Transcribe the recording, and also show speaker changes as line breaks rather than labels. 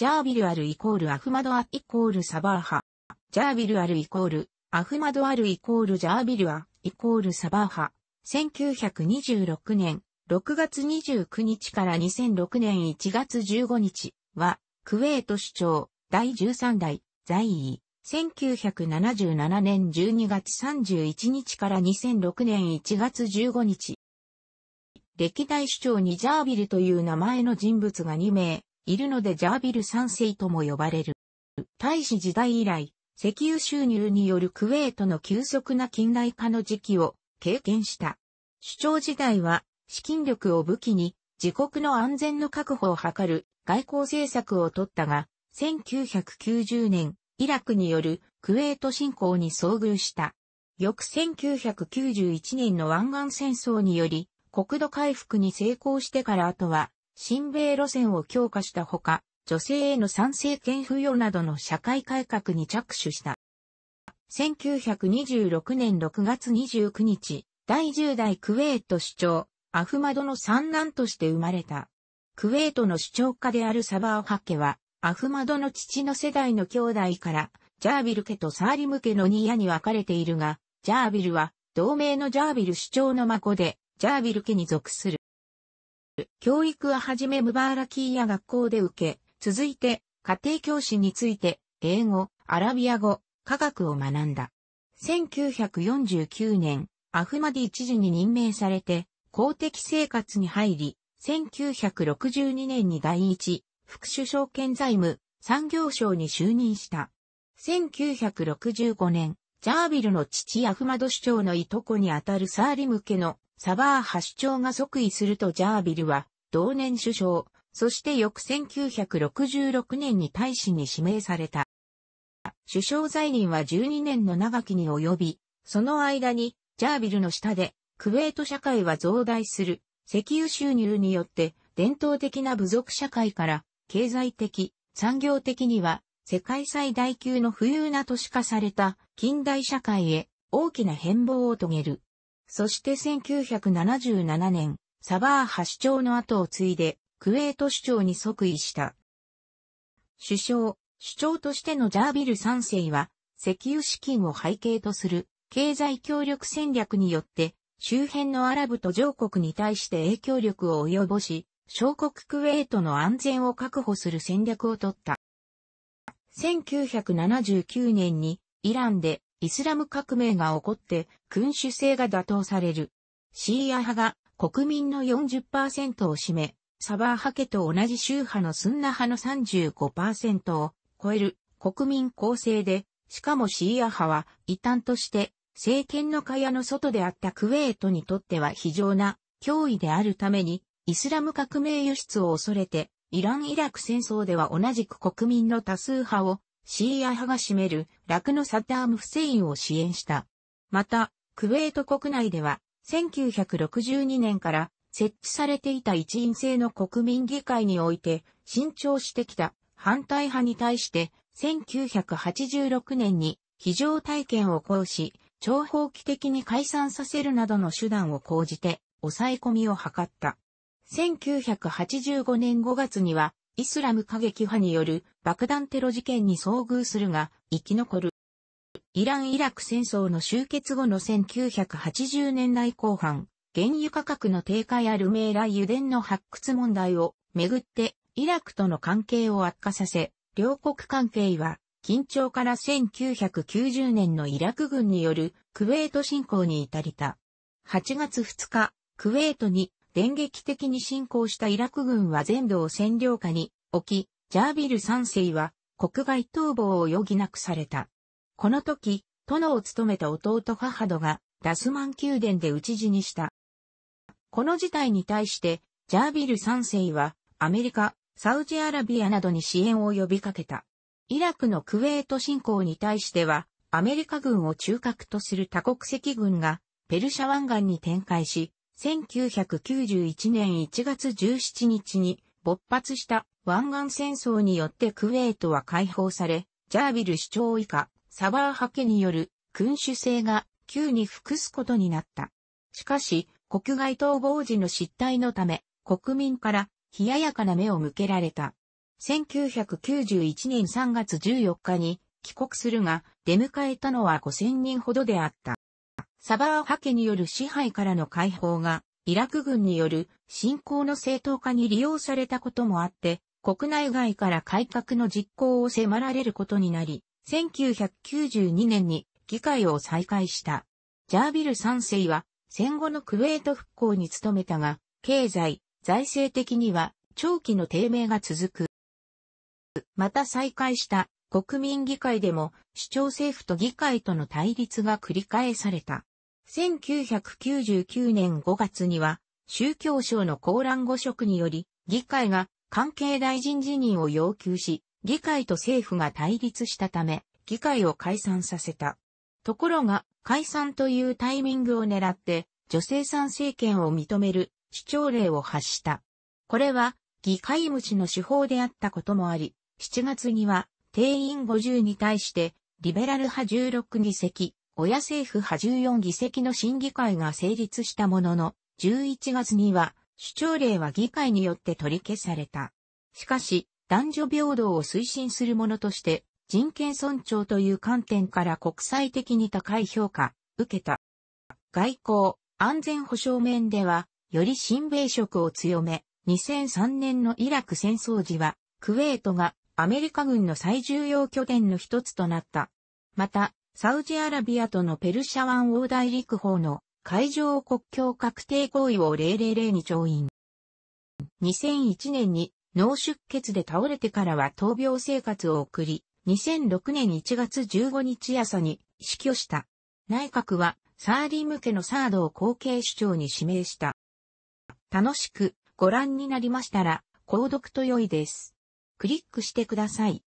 ジャービルアルイコールアフマドアイコールサバーハ。ジャービルアルイコールアフマドアルイコールジャービルアイコールサバーハ。1926年6月29日から2006年1月15日はクウェート首長第13代在位。1977年12月31日から2006年1月15日。歴代首長にジャービルという名前の人物が2名、いるのでジャービル三世とも呼ばれる。大使時代以来、石油収入によるクウェートの急速な近代化の時期を経験した。主張時代は、資金力を武器に、自国の安全の確保を図る外交政策を取ったが、1990年、イラクによるクウェート侵攻に遭遇した。翌1991年の湾岸戦争により、国土回復に成功してから後は、親米路線を強化したほか、女性への賛成権付与などの社会改革に着手した。1926年6月29日、第10代クウェート首長、アフマドの三男として生まれた。クウェートの首長家であるサバーハ家は、アフマドの父の世代の兄弟から、ジャービル家とサーリム家のニヤに分かれているが、ジャービルは、同盟のジャービル首長の孫で、ジャービル家に属する。教育ははじめムバーラキーや学校で受け、続いて、家庭教師について、英語、アラビア語、科学を学んだ。1949年、アフマディ知事に任命されて、公的生活に入り、1962年に第一、副首相兼財務、産業省に就任した。1965年、ジャービルの父アフマド首長のいとこにあたるサーリム家のサバーハ首長が即位するとジャービルは、同年首相、そして翌1966年に大使に指名された。首相在任は12年の長きに及び、その間に、ジャービルの下で、クウェート社会は増大する、石油収入によって、伝統的な部族社会から、経済的、産業的には、世界最大級の富裕な都市化された近代社会へ大きな変貌を遂げる。そして1977年、サバーハ市長の後を継いで、クウェート市長に即位した。首相、首長としてのジャービル3世は、石油資金を背景とする経済協力戦略によって、周辺のアラブ途上国に対して影響力を及ぼし、小国クウェートの安全を確保する戦略を取った。1979年にイランでイスラム革命が起こって君主制が打倒される。シーア派が国民の40%を占め、サバー派家と同じ宗派のスンナ派の35%を超える国民構成で、しかもシーア派は異端として政権の蚊帳の外であったクウェートにとっては非常な脅威であるために、イスラム革命輸出を恐れて、イラン・イラク戦争では同じく国民の多数派をシーア派が占めるクのサターム・フセインを支援した。また、クウェート国内では、1962年から設置されていた一員制の国民議会において、慎重してきた反対派に対して、1986年に非常体験を行使、長方期的に解散させるなどの手段を講じて、抑え込みを図った。1985年5月には、イスラム過激派による爆弾テロ事件に遭遇するが、生き残る。イラン・イラク戦争の終結後の1980年代後半、原油価格の低下やルメーラ油田の発掘問題をめぐって、イラクとの関係を悪化させ、両国関係は緊張から1990年のイラク軍によるクウェート侵攻に至りた。8月2日、クウェートに電撃的に侵攻したイラク軍は全土を占領下に置き、ジャービル3世は国外逃亡を余儀なくされた。この時、殿を務めた弟フハドがダスマン宮殿で討ち死にした。この事態に対して、ジャービル3世はアメリカ、サウジアラビアなどに支援を呼びかけた。イラクのクウェート侵攻に対しては、アメリカ軍を中核とする多国籍軍がペルシャ湾岸に展開し、1991年1月17日に勃発した湾岸戦争によってクウェートは解放され、ジャービル首長以下、サバーハケによる君主制が急に服すことになった。しかし、国外逃亡時の失態のため、国民から冷ややかな目を向けられた。1991年3月14日に帰国するが、出迎えたのは5000人ほどであった。サバーハ家による支配からの解放が、イラク軍による侵攻の正当化に利用されたこともあって、国内外から改革の実行を迫られることになり、1992年に議会を再開した。ジャービル3世は戦後のクウェート復興に努めたが、経済、財政的には長期の低迷が続く。また再開した国民議会でも市長政府と議会との対立が繰り返された。1999年5月には、宗教省の公覧誤職により、議会が関係大臣辞任を要求し、議会と政府が対立したため、議会を解散させた。ところが、解散というタイミングを狙って、女性参政権を認める主張令を発した。これは、議会無視の手法であったこともあり、7月には、定員50に対して、リベラル派16議席、親政府派14議席の審議会が成立したものの、11月には、主張令は議会によって取り消された。しかし、男女平等を推進するものとして、人権尊重という観点から国際的に高い評価、受けた。外交、安全保障面では、より新米色を強め、2003年のイラク戦争時は、クウェートがアメリカ軍の最重要拠点の一つとなった。また、サウジアラビアとのペルシャ湾大大陸法の海上国境確定行為を000に調印。2001年に脳出血で倒れてからは闘病生活を送り、2006年1月15日朝に死去した。内閣はサーリ向けのサードを後継首長に指名した。楽しくご覧になりましたら、購読と良いです。クリックしてください。